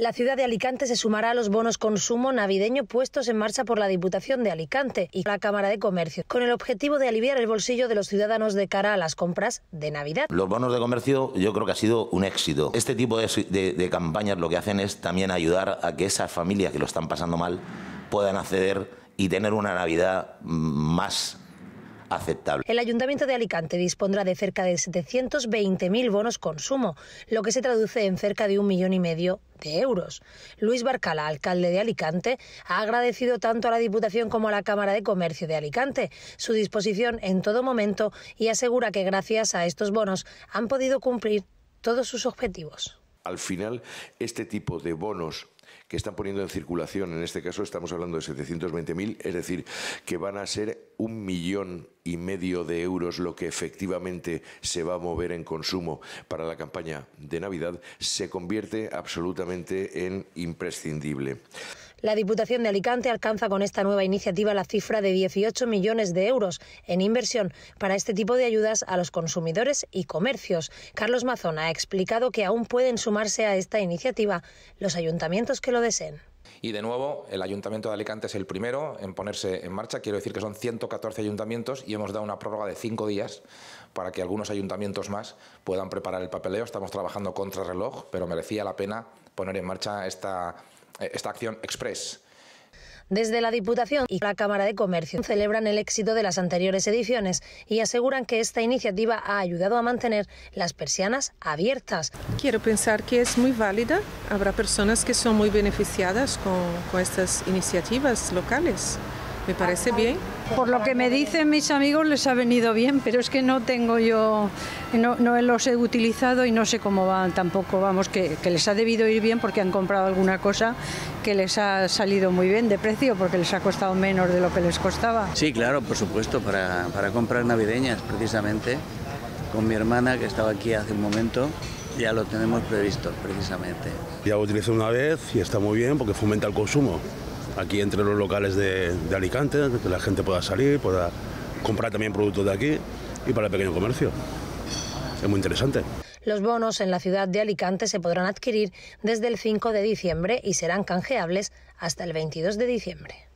La ciudad de Alicante se sumará a los bonos consumo navideño puestos en marcha por la Diputación de Alicante y la Cámara de Comercio, con el objetivo de aliviar el bolsillo de los ciudadanos de cara a las compras de Navidad. Los bonos de comercio yo creo que ha sido un éxito. Este tipo de, de campañas lo que hacen es también ayudar a que esas familias que lo están pasando mal puedan acceder y tener una Navidad mm, más el Ayuntamiento de Alicante dispondrá de cerca de 720.000 bonos consumo, lo que se traduce en cerca de un millón y medio de euros. Luis Barcala, alcalde de Alicante, ha agradecido tanto a la Diputación como a la Cámara de Comercio de Alicante su disposición en todo momento y asegura que gracias a estos bonos han podido cumplir todos sus objetivos al final este tipo de bonos que están poniendo en circulación, en este caso estamos hablando de 720.000, es decir, que van a ser un millón y medio de euros lo que efectivamente se va a mover en consumo para la campaña de Navidad, se convierte absolutamente en imprescindible. La Diputación de Alicante alcanza con esta nueva iniciativa la cifra de 18 millones de euros en inversión para este tipo de ayudas a los consumidores y comercios. Carlos Mazón ha explicado que aún pueden sumarse a esta iniciativa los ayuntamientos que lo deseen. Y de nuevo, el Ayuntamiento de Alicante es el primero en ponerse en marcha. Quiero decir que son 114 ayuntamientos y hemos dado una prórroga de cinco días para que algunos ayuntamientos más puedan preparar el papeleo. Estamos trabajando contra reloj, pero merecía la pena poner en marcha esta eh, esta acción express. Desde la Diputación y la Cámara de Comercio celebran el éxito de las anteriores ediciones y aseguran que esta iniciativa ha ayudado a mantener las persianas abiertas. Quiero pensar que es muy válida. Habrá personas que son muy beneficiadas con, con estas iniciativas locales. Me parece bien. Por lo que me dicen mis amigos les ha venido bien, pero es que no tengo yo, no, los he utilizado y no sé cómo van tampoco, vamos, que, les ha debido ir bien porque han comprado alguna cosa que les ha salido muy bien de precio, porque les ha costado menos de lo que les costaba. Sí, claro, por supuesto, para, comprar navideñas precisamente, con mi hermana que estaba aquí hace un momento, ya lo tenemos previsto, precisamente. Ya lo utilizé una vez y está muy bien porque fomenta el consumo aquí entre los locales de, Alicante, que la gente pueda salir, pueda comprar también productos de aquí y para el pequeño comercio. Es muy interesante. Los bonos en la ciudad de Alicante se podrán adquirir desde el 5 de diciembre y serán canjeables hasta el 22 de diciembre.